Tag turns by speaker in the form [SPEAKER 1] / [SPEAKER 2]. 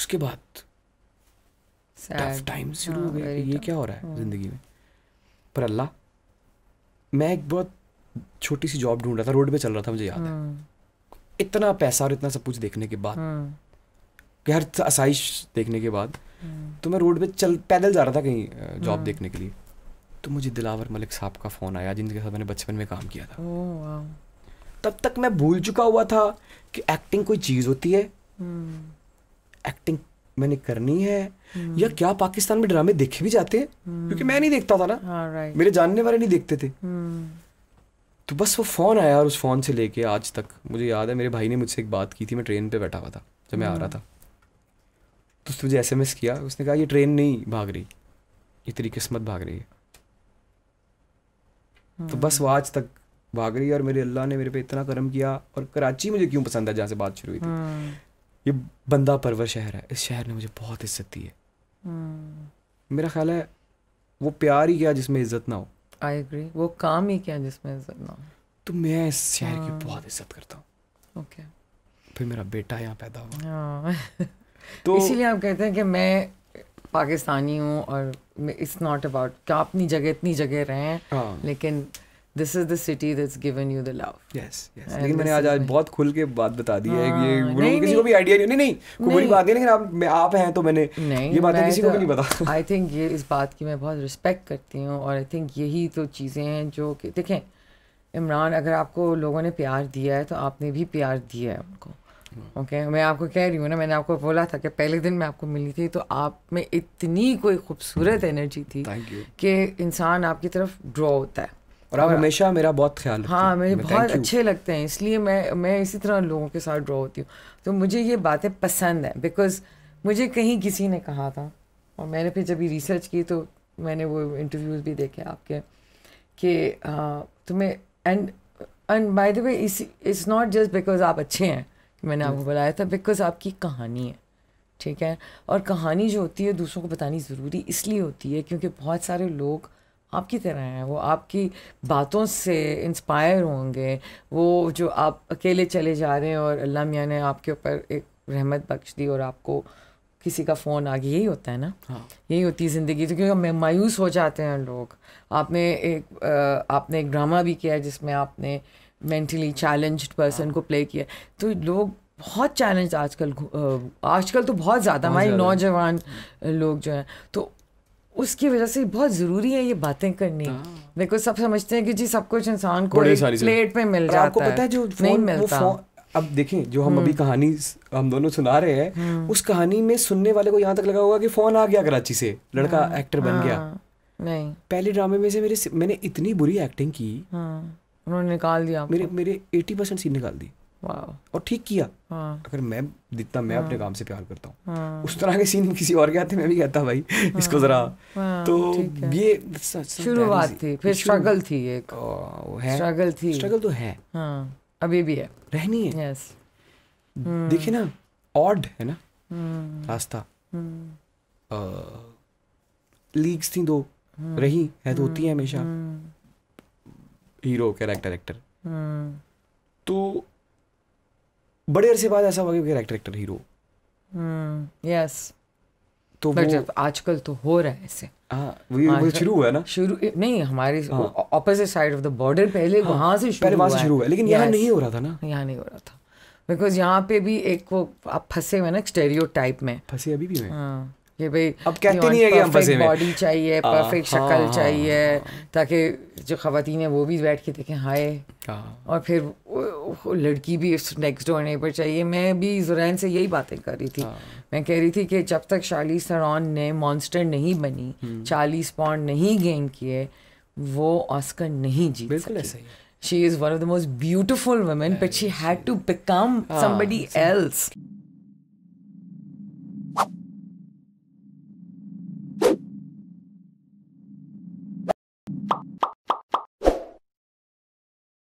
[SPEAKER 1] उसके बाद tough time शुरू हाँ, हो गया ये क्या हो रहा है हाँ। ज़िंदगी में पर अल्लाह मैं एक बहुत छोटी सी जॉब ढूंढ रहा था रोड पे चल रहा था मुझे याद है हाँ। इतना पैसा और इतना सब कुछ देखने के बाद हर आसाइश देखने के बाद तो मैं रोड पे चल पैदल जा रहा था कहीं जॉब देखने के लिए तो मुझे दिलावर मलिक साहब का फ़ोन आया जिनके साथ मैंने बचपन में काम किया था तब तक मैं भूल चुका हुआ था कि एक्टिंग कोई चीज़ होती है हम्म। एक्टिंग मैंने करनी है hmm. या क्या पाकिस्तान में ड्रामे देखे भी जाते हैं hmm. क्योंकि मैं नहीं देखता था ना right. मेरे जानने वाले नहीं देखते थे hmm. तो बस वो फ़ोन आया और उस फ़ोन से लेके आज तक मुझे याद है मेरे भाई ने मुझसे एक बात की थी मैं ट्रेन पे बैठा हुआ था जब मैं आ रहा hmm. था तो उसने मुझे एस किया उसने कहा ये ट्रेन नहीं भाग रही ये तेरी किस्मत भाग रही है तो hmm. बस वो आज तक भाग रही है और मेरे अल्लाह ने मेरे पे इतना करम किया और कराची मुझे क्यों पसंद है जहाँ से बात शुरू हुई थी hmm. ये बंदा परवर शहर है इस शहर ने मुझे बहुत इज्जत दी है
[SPEAKER 2] hmm.
[SPEAKER 1] मेरा ख्याल है वो प्यार ही क्या जिसमें इज्जत ना हो
[SPEAKER 2] आई एग्री वो काम ही क्या जिसमें इज्जत ना हो तो मैं इस शहर hmm. की हाँ। बहुत इज्जत करता हूँ okay.
[SPEAKER 1] फिर मेरा बेटा यहाँ पैदा
[SPEAKER 2] हुआ हाँ। तो इसीलिए आप कहते हैं कि मैं पाकिस्तानी हूँ और इट्स नॉट अबाउट क्या अपनी जगह इतनी जगह रहें हाँ. लेकिन this is the city that's given you the love yes yes लेकिन मैंने आज
[SPEAKER 1] आज बहुत खुल के बात बता दी है ये हाँ, नहीं, किसी को भी आइडिया नहीं नहीं कोई बड़ी बात नहीं लेकिन आप मैं आप हैं तो मैंने ये बातें तो किसी को भी तो नहीं बता आई
[SPEAKER 2] थिंक ये इस बात की मैं बहुत रिस्पेक्ट करती हूँ और आई थिंक यही तो चीज़ें हैं जो कि देखें इमरान अगर आपको लोगों ने प्यार दिया है तो आपने भी प्यार दिया है उनको ओके हम्म। okay, मैं आपको कह रही हूँ ना मैंने आपको बोला था कि पहले दिन मैं आपको मिली थी तो आप में इतनी कोई खूबसूरत एनर्जी थी कि इंसान आपकी तरफ ड्रॉ होता है
[SPEAKER 1] और आप हमेशा मेरा बहुत ख्याल हाँ मुझे बहुत अच्छे
[SPEAKER 2] लगते हैं इसलिए मैं मैं इसी तरह लोगों के साथ ड्रॉ होती हूँ तो मुझे ये बातें पसंद है बिकॉज मुझे कहीं किसी ने कहा था और मैंने फिर जब रिसर्च की तो मैंने वो इंटरव्यूज़ भी देखे आपके कि तुम्हें and and by the way it's not just because आप अच्छे हैं कि मैंने आपको बुलाया था बिकॉज आपकी कहानी है ठीक है और कहानी जो होती है दूसरों को बतानी ज़रूरी इसलिए होती है क्योंकि बहुत सारे लोग आपकी तरह हैं वो आपकी बातों से इंस्पायर होंगे वो जो आप अकेले चले जा रहे हैं और अल्लाह मियाँ ने आपके ऊपर एक रहमत बख्श दी और आपको किसी का फ़ोन आ गया यही होता है ना हाँ। यही होती है ज़िंदगी तो क्योंकि मायूस हो जाते हैं लोग आपने एक आ, आपने एक ड्रामा भी किया है जिसमें आपने मेंटली चैलेंज पर्सन हाँ। को प्ले किया तो लोग बहुत चैलेंज आजकल आजकल तो बहुत ज़्यादा हमारे नौजवान हाँ। लोग जो हैं तो उसकी वजह से बहुत ज़रूरी है ये बातें करनी देखो हाँ। सब समझते हैं कि जी सब कुछ इंसान को प्लेट पे मिल जाता आपको है पता है जो फोन, नहीं मिलता वो
[SPEAKER 1] अब देखें जो हम हम्म। अभी कहानी हम दोनों सुना रहे हैं हम्म। उस कहानी में सुनने वाले को यहाँ तक लगा होगा कि फोन आ गया कराची से लड़का एक्टर हाँ। बन गया हाँ। नहीं पहले ड्रामे में से मेरे मैंने इतनी बुरी एक्टिंग की
[SPEAKER 2] उन्होंने निकाल दिया मेरे
[SPEAKER 1] मेरे एटी परसेंट सीट निकाल दी और ठीक किया हाँ। अगर मैं जितना मैं अपने हाँ। काम से प्यार करता हूँ हाँ। उस तरह के सीन किसी और के आते मैं भी कहता भाई इसको जरा
[SPEAKER 2] तो ये शुरुआत थी फिर स्ट्रगल
[SPEAKER 1] थी एक स्ट्रगल थी स्ट्रगल तो है
[SPEAKER 2] अभी भी है रहनी है यस हम्म। हम्म। देखिए ना ऑड है ना हम्म।
[SPEAKER 1] रास्ता लीग्स थी दो
[SPEAKER 2] रही है तो होती है हमेशा
[SPEAKER 1] हीरो कैरेक्टर एक्टर तो बड़े अरसे बाद ऐसा हुआ कि कैरेक्टर एक्टर हीरो
[SPEAKER 2] यस तो आजकल तो हो रहा है ऐसे हाँ शुरू हुआ है ना शुरू नहीं हमारे opposite side of the border पहले हाँ, वहां से शुरू हुआ है शुरू लेकिन यहाँ नहीं हो रहा था ना यहाँ नहीं हो रहा था बिकॉज यहाँ पे भी एक वो आप फंसे हुए ना स्टेरियो टाइप में फंसे अभी भी मैं कि भाई अब कहते नहीं है कि हम फंसे बॉडी चाहिए परफेक्ट हाँ, शक्ल हाँ, चाहिए हाँ। ताकि जो खातन है वो भी बैठ के देखें हाय और फिर लड़की भी उस नेक्स्ट होने पर चाहिए मैं भी जुरैन से यही बातें कर रही थी मैं कह रही थी कि जब तक शाली सरॉन ने मॉन्स्टर नहीं बनी हम्म। चालीस पॉइंट नहीं गेन किए वो ऑस्कर नहीं जीत बिल्कुल ऐसा ही she is one of the most beautiful women, but she had to become